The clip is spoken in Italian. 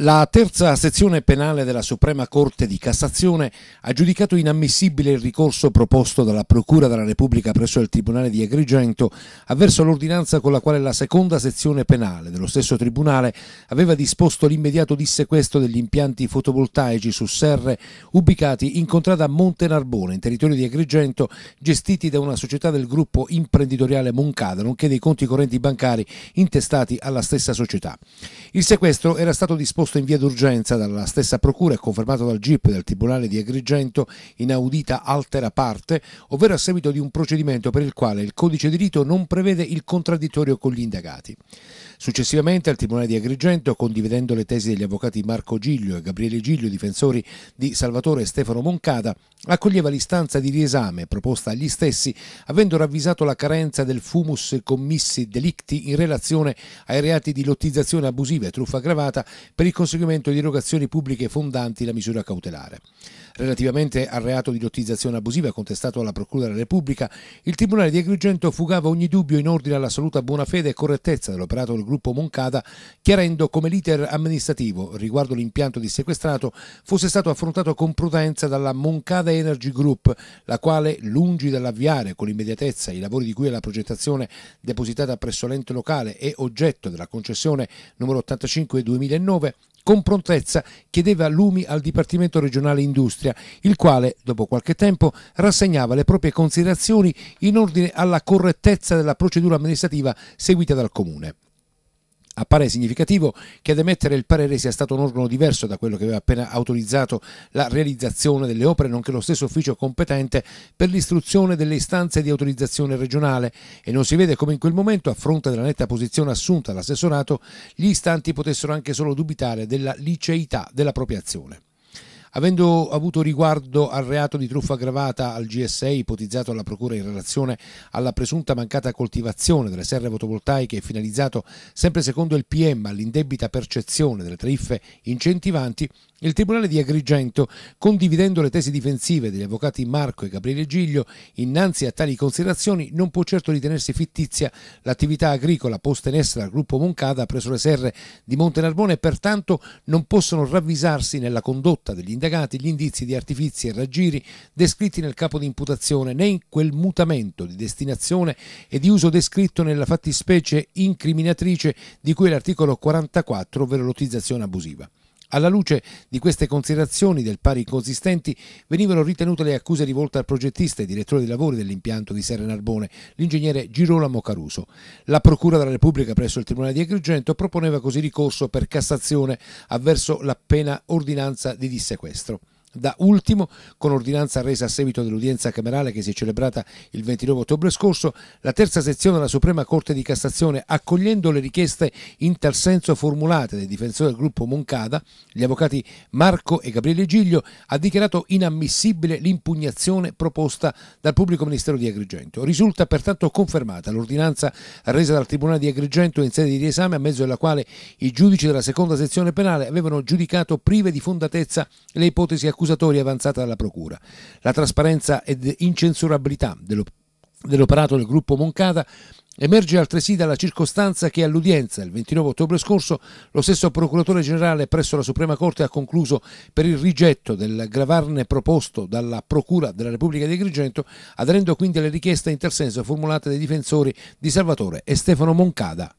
La terza sezione penale della Suprema Corte di Cassazione ha giudicato inammissibile il ricorso proposto dalla Procura della Repubblica presso il Tribunale di Agrigento avverso l'ordinanza con la quale la seconda sezione penale dello stesso Tribunale aveva disposto l'immediato dissequestro degli impianti fotovoltaici su serre ubicati in contrada a Monte Narbone, in territorio di Agrigento, gestiti da una società del gruppo imprenditoriale Moncada, nonché dei conti correnti bancari intestati alla stessa società. Il sequestro era stato disposto proposto in via d'urgenza dalla stessa Procura e confermato dal GIP del Tribunale di Agrigento in audita altera parte, ovvero a seguito di un procedimento per il quale il codice di rito non prevede il contraddittorio con gli indagati. Successivamente al Tribunale di Agrigento, condividendo le tesi degli avvocati Marco Giglio e Gabriele Giglio, difensori di Salvatore e Stefano Moncada, accoglieva l'istanza di riesame proposta agli stessi, avendo ravvisato la carenza del fumus commissi delicti in relazione ai reati di lottizzazione abusiva e truffa aggravata per il conseguimento di erogazioni pubbliche fondanti la misura cautelare. Relativamente al reato di lottizzazione abusiva contestato alla Procura della Repubblica, il Tribunale di Agrigento fugava ogni dubbio in ordine alla saluta buona fede e correttezza dell'operato del gruppo Moncada, chiarendo come l'iter amministrativo riguardo l'impianto di sequestrato fosse stato affrontato con prudenza dalla Moncada Energy Group, la quale, lungi dall'avviare con immediatezza i lavori di cui è la progettazione depositata presso l'ente locale e oggetto della concessione numero 85 2009, con prontezza chiedeva lumi al Dipartimento regionale Industria, il quale, dopo qualche tempo, rassegnava le proprie considerazioni in ordine alla correttezza della procedura amministrativa seguita dal Comune. Appare significativo che ad emettere il parere sia stato un organo diverso da quello che aveva appena autorizzato la realizzazione delle opere, nonché lo stesso ufficio competente per l'istruzione delle istanze di autorizzazione regionale e non si vede come in quel momento, a fronte della netta posizione assunta dall'assessorato, gli istanti potessero anche solo dubitare della liceità della propria azione. Avendo avuto riguardo al reato di truffa aggravata al GSA ipotizzato alla Procura in relazione alla presunta mancata coltivazione delle serre fotovoltaiche e finalizzato sempre secondo il PM all'indebita percezione delle tariffe incentivanti, il Tribunale di Agrigento, condividendo le tesi difensive degli avvocati Marco e Gabriele Giglio, innanzi a tali considerazioni non può certo ritenersi fittizia l'attività agricola posta in essere dal gruppo Moncada presso le serre di Montenarbone e pertanto non possono ravvisarsi nella condotta degli indagati indagati gli indizi di artifizi e raggiri descritti nel capo di imputazione né in quel mutamento di destinazione e di uso descritto nella fattispecie incriminatrice di cui l'articolo 44, ovvero lottizzazione abusiva. Alla luce di queste considerazioni del pari consistenti venivano ritenute le accuse rivolte al progettista e direttore dei lavori dell'impianto di Serre Narbone, l'ingegnere Girolamo Caruso. La Procura della Repubblica presso il Tribunale di Agrigento proponeva così ricorso per Cassazione avverso la pena ordinanza di dissequestro. Da ultimo, con ordinanza resa a seguito dell'udienza camerale che si è celebrata il 29 ottobre scorso, la terza sezione della Suprema Corte di Cassazione, accogliendo le richieste in tal senso formulate dai difensori del gruppo Moncada, gli avvocati Marco e Gabriele Giglio, ha dichiarato inammissibile l'impugnazione proposta dal pubblico ministero di Agrigento. Risulta pertanto confermata l'ordinanza resa dal Tribunale di Agrigento in sede di riesame, a mezzo della quale i giudici della seconda sezione penale avevano giudicato prive di fondatezza le ipotesi accusate accusatori avanzata dalla Procura. La trasparenza ed incensurabilità dell'operato del gruppo Moncada Emerge altresì dalla circostanza che all'udienza il 29 ottobre scorso lo stesso procuratore generale presso la Suprema Corte ha concluso per il rigetto del gravarne proposto dalla Procura della Repubblica di Agrigento, aderendo quindi alle richieste in tal senso formulate dai difensori di Salvatore e Stefano Moncada.